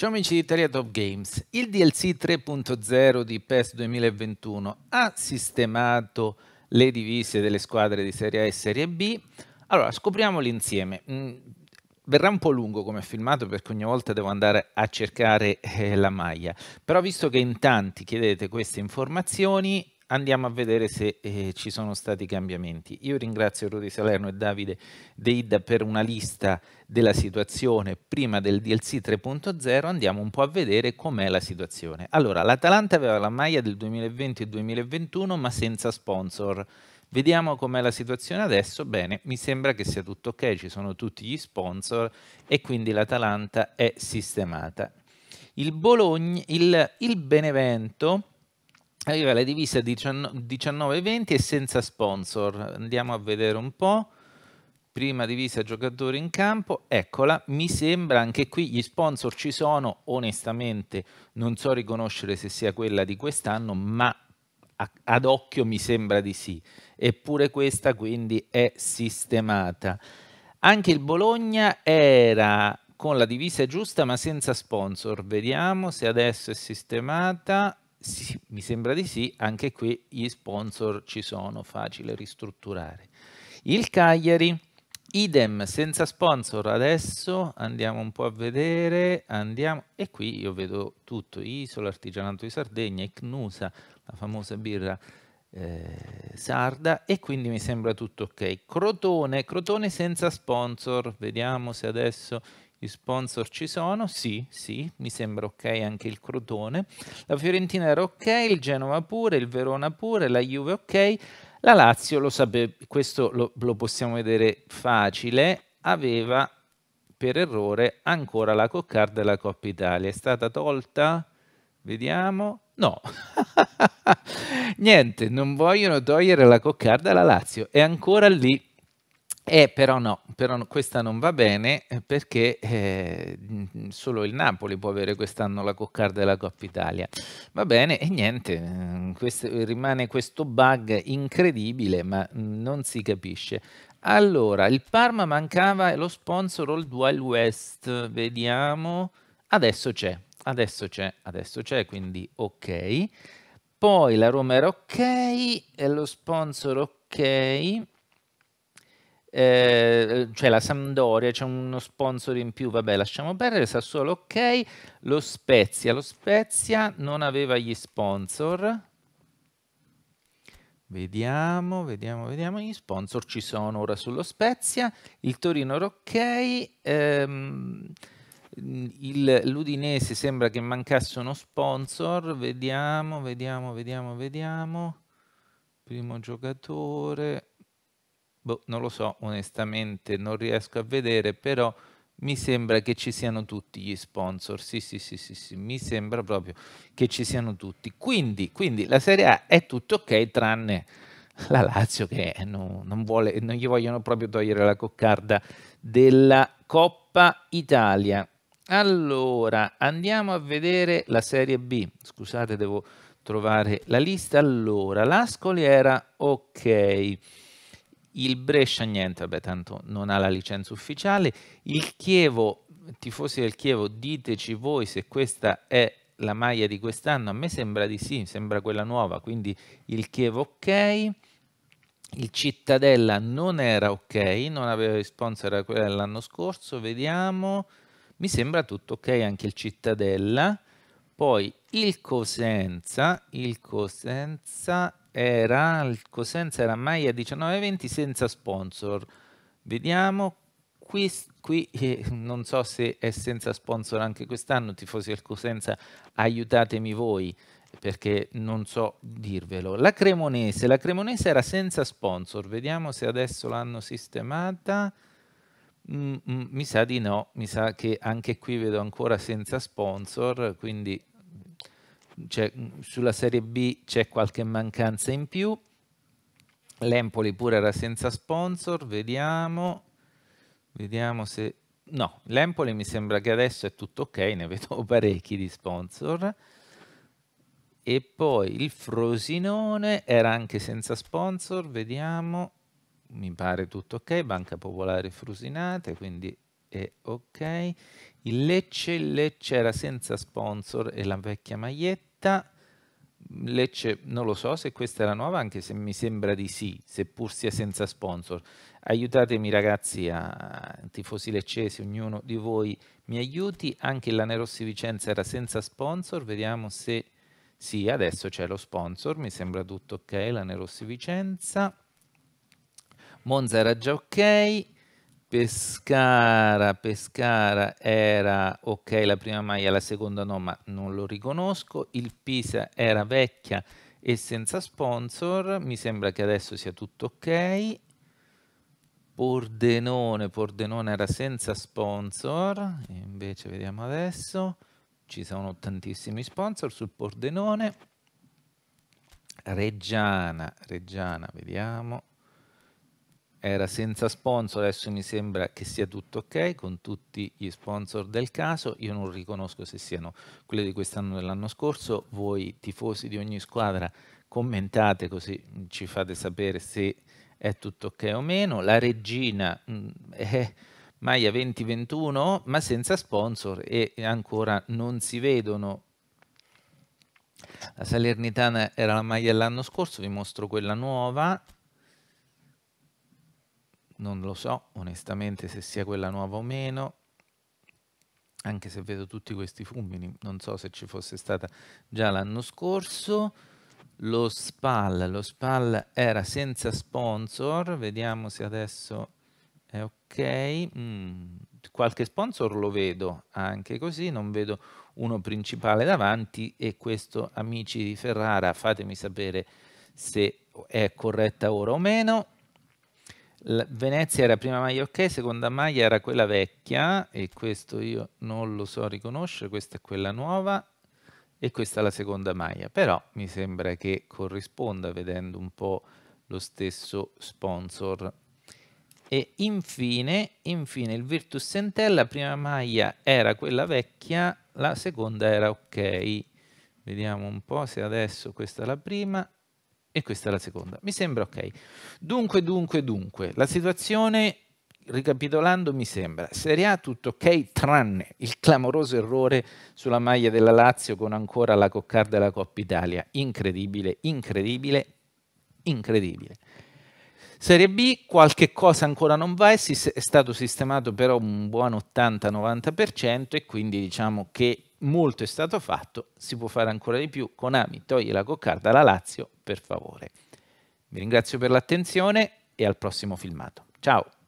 Ciao amici di Italia Top Games, il DLC 3.0 di PES 2021 ha sistemato le divise delle squadre di Serie A e Serie B? Allora, scopriamoli insieme. Mm, verrà un po' lungo come filmato perché ogni volta devo andare a cercare eh, la maglia, però visto che in tanti chiedete queste informazioni, andiamo a vedere se eh, ci sono stati cambiamenti. Io ringrazio Rodi Salerno e Davide Deidda per una lista della situazione prima del DLC 3.0, andiamo un po' a vedere com'è la situazione. Allora, l'Atalanta aveva la maglia del 2020 2021 ma senza sponsor. Vediamo com'è la situazione adesso. Bene, mi sembra che sia tutto ok, ci sono tutti gli sponsor e quindi l'Atalanta è sistemata. Il, Bologna, il, il Benevento Arriva la divisa 19-20 e senza sponsor. Andiamo a vedere un po'. Prima divisa giocatori in campo, eccola, mi sembra anche qui gli sponsor ci sono, onestamente non so riconoscere se sia quella di quest'anno, ma ad occhio mi sembra di sì. Eppure questa quindi è sistemata. Anche il Bologna era con la divisa giusta ma senza sponsor. Vediamo se adesso è sistemata. Sì, mi sembra di sì, anche qui gli sponsor ci sono, facile ristrutturare. Il Cagliari, idem, senza sponsor adesso, andiamo un po' a vedere, andiamo, e qui io vedo tutto, Isola, Artigianato di Sardegna, Icnusa, la famosa birra eh, sarda, e quindi mi sembra tutto ok. Crotone, Crotone senza sponsor, vediamo se adesso gli sponsor ci sono? Sì, sì, mi sembra ok anche il Crotone. La Fiorentina era ok, il Genova pure, il Verona pure, la Juve ok. La Lazio, lo sape- questo lo, lo possiamo vedere facile, aveva per errore ancora la coccarda della Coppa Italia. È stata tolta? Vediamo. No, niente, non vogliono togliere la coccarda alla Lazio, è ancora lì eh, però no, però no, questa non va bene eh, perché eh, mm, solo il Napoli può avere quest'anno la coccarda della Coppa Italia. Va bene, e niente, mm, questo, rimane questo bug incredibile, ma non si capisce. Allora, il Parma mancava lo sponsor Old Wild West, vediamo. Adesso c'è, adesso c'è, adesso c'è, quindi ok. Poi la Roma era ok, e lo sponsor ok eh, cioè la Sampdoria, c'è uno sponsor in più, vabbè lasciamo perdere, Sassuolo ok, lo Spezia, lo Spezia non aveva gli sponsor, vediamo, vediamo, vediamo, gli sponsor ci sono ora sullo Spezia, il Torino era ok, ehm, l'Udinese sembra che mancasse uno sponsor, vediamo, vediamo, vediamo, vediamo, primo giocatore, Boh, non lo so, onestamente non riesco a vedere, però mi sembra che ci siano tutti gli sponsor. Sì, sì, sì, sì, sì, mi sembra proprio che ci siano tutti. Quindi, quindi la Serie A è tutto ok, tranne la Lazio che non, non, vuole, non gli vogliono proprio togliere la coccarda della Coppa Italia. Allora, andiamo a vedere la Serie B. Scusate, devo trovare la lista. Allora, l'Ascoli era ok il Brescia niente, vabbè tanto non ha la licenza ufficiale, il Chievo, tifosi del Chievo, diteci voi se questa è la maglia di quest'anno, a me sembra di sì, sembra quella nuova, quindi il Chievo ok, il Cittadella non era ok, non aveva gli sponsor a quella dell'anno scorso, vediamo, mi sembra tutto ok anche il Cittadella, poi il Cosenza, il Cosenza era, il Cosenza era mai a 19,20 senza sponsor. Vediamo, qui, qui eh, non so se è senza sponsor anche quest'anno, tifosi del Cosenza, aiutatemi voi perché non so dirvelo. La Cremonese, la Cremonese era senza sponsor, vediamo se adesso l'hanno sistemata. Mm, mm, mi sa di no, mi sa che anche qui vedo ancora senza sponsor, quindi cioè, sulla Serie B c'è qualche mancanza in più. L'Empoli pure era senza sponsor, vediamo, vediamo se... No, l'Empoli mi sembra che adesso è tutto ok, ne vedo parecchi di sponsor. E poi il Frosinone era anche senza sponsor, vediamo, mi pare tutto ok, Banca Popolare Frusinate, quindi e ok. Il Lecce, il Lecce era senza sponsor e la vecchia maglietta. Lecce non lo so se questa era nuova, anche se mi sembra di sì, seppur sia senza sponsor. Aiutatemi ragazzi, a, tifosi leccesi, ognuno di voi mi aiuti. Anche la Nerossi Vicenza era senza sponsor, vediamo se... Sì, adesso c'è lo sponsor, mi sembra tutto ok, la Nerossi Vicenza. Monza era già ok, Pescara, Pescara era ok la prima maglia, la seconda no, ma non lo riconosco. Il Pisa era vecchia e senza sponsor, mi sembra che adesso sia tutto ok. Pordenone, Pordenone era senza sponsor, invece vediamo adesso, ci sono tantissimi sponsor sul Pordenone. Reggiana, Reggiana, vediamo era senza sponsor, adesso mi sembra che sia tutto ok con tutti gli sponsor del caso, io non riconosco se siano quelli di quest'anno o dell'anno scorso, voi tifosi di ogni squadra commentate così ci fate sapere se è tutto ok o meno, la regina mm, è Maia 2021 ma senza sponsor e ancora non si vedono la Salernitana era la maglia l'anno scorso, vi mostro quella nuova, non lo so onestamente se sia quella nuova o meno, anche se vedo tutti questi fulmini, non so se ci fosse stata già l'anno scorso. Lo SPAL, lo SPAL era senza sponsor, vediamo se adesso è ok. Mm, qualche sponsor lo vedo anche così, non vedo uno principale davanti e questo amici di Ferrara fatemi sapere se è corretta ora o meno. La Venezia era prima maglia ok, seconda maglia era quella vecchia e questo io non lo so riconoscere, questa è quella nuova e questa è la seconda maglia, però mi sembra che corrisponda vedendo un po' lo stesso sponsor. E infine, infine il Virtus Sentella, prima maglia era quella vecchia, la seconda era ok. Vediamo un po' se adesso questa è la prima e questa è la seconda. Mi sembra ok. Dunque, dunque, dunque, la situazione, ricapitolando, mi sembra Serie A tutto ok, tranne il clamoroso errore sulla maglia della Lazio con ancora la coccarda della Coppa Italia. Incredibile, incredibile, incredibile. Serie B, qualche cosa ancora non va, è, stato sistemato però un buon 80-90% e quindi diciamo che molto è stato fatto, si può fare ancora di più. Konami toglie la coccarda alla Lazio, per favore. Vi ringrazio per l'attenzione e al prossimo filmato. Ciao!